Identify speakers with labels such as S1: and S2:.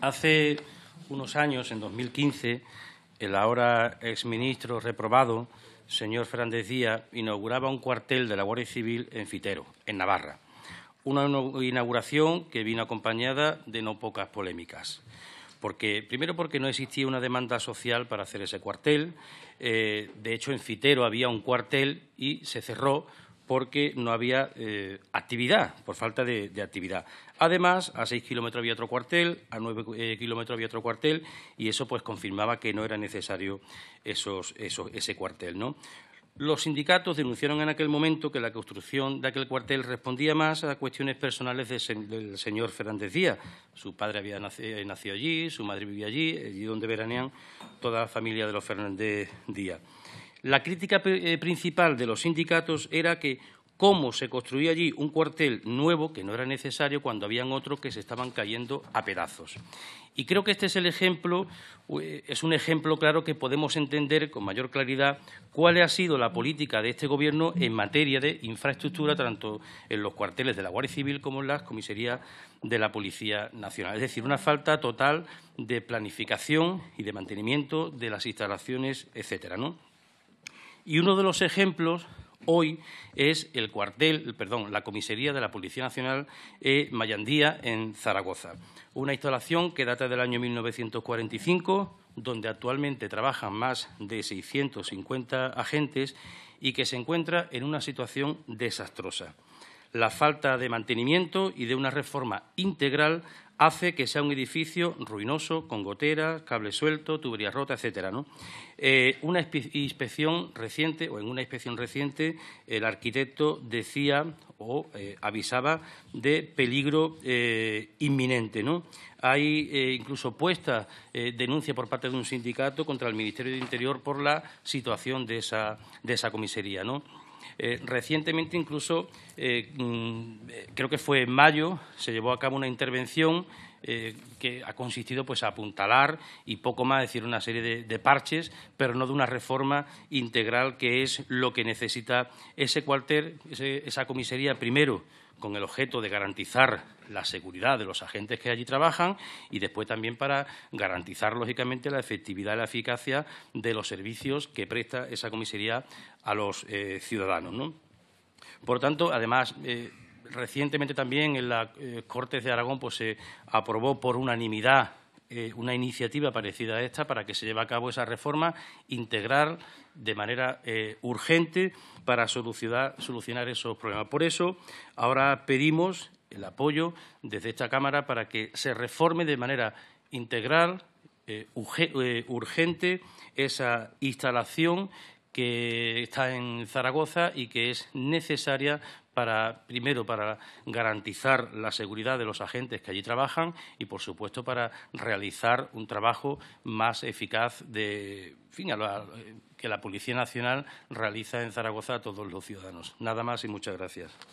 S1: Hace unos años, en 2015, el ahora exministro reprobado, señor Fernández Díaz, inauguraba un cuartel de la Guardia Civil en Fitero, en Navarra. Una inauguración que vino acompañada de no pocas polémicas. Porque, primero porque no existía una demanda social para hacer ese cuartel. Eh, de hecho, en Fitero había un cuartel y se cerró porque no había eh, actividad, por falta de, actividad. Además, a seis kilómetros había otro cuartel, a nueve eh, kilómetros había otro cuartel y eso pues confirmaba que no era necesario ese cuartel. Los sindicatos denunciaron en aquel momento que la construcción de aquel cuartel respondía más a cuestiones personales del señor Fernández Díaz. Su padre había nacido, eh, nacido allí, su madre vivía allí, allí donde veranean toda la familia de los Fernández Díaz. La crítica eh, principal de los sindicatos era que cómo se construía allí un cuartel nuevo que no era necesario cuando habían otros que se estaban cayendo a pedazos. Y creo que este es el ejemplo, eh, es un ejemplo claro que podemos entender con mayor claridad cuál ha sido la política de este Gobierno en materia de infraestructura, tanto en los cuarteles de la Guardia Civil como en las comisarías de la Policía Nacional. Es decir, una falta total de planificación y de mantenimiento de las instalaciones, etcétera, ¿no? Y uno de los ejemplos hoy es el cuartel, perdón, la comisaría de la Policía Nacional eh, Mayandía en Zaragoza. Una instalación que data del año 1945, donde actualmente trabajan más de 650 agentes y que se encuentra en una situación desastrosa. La falta de mantenimiento y de una reforma integral hace que sea un edificio ruinoso, con goteras, cable suelto, tuberías rota, etcétera. Eh, una inspección reciente, o en una inspección reciente, el arquitecto decía o eh, avisaba de peligro eh, inminente. Hay incluso puesta denuncia por parte de un sindicato contra el Ministerio de Interior por la situación de esa, de esa comisaría. Eh, recientemente, incluso, eh, mm, eh, creo que fue en mayo, se llevó a cabo una intervención eh, que ha consistido pues, a apuntalar y poco más, decir, una serie de, parches, pero no de una reforma integral que es lo que necesita ese cuartel, esa comisaría, primero con el objeto de garantizar la seguridad de los agentes que allí trabajan y después también para garantizar, lógicamente, la efectividad y la eficacia de los servicios que presta esa comisaría a los eh, ciudadanos. Por tanto, además, eh, recientemente también en las eh, Cortes de Aragón pues, se aprobó por unanimidad eh, una iniciativa parecida a esta para que se lleve a cabo esa reforma integral de manera eh, urgente para solucionar, solucionar esos problemas. Por eso, ahora pedimos el apoyo desde esta Cámara para que se reforme de manera integral, urgente, esa instalación que está en Zaragoza y que es necesaria primero, para garantizar la seguridad de los agentes que allí trabajan y, por supuesto, para realizar un trabajo más eficaz de, que la Policía Nacional realiza en Zaragoza a todos los ciudadanos. Nada más y muchas gracias.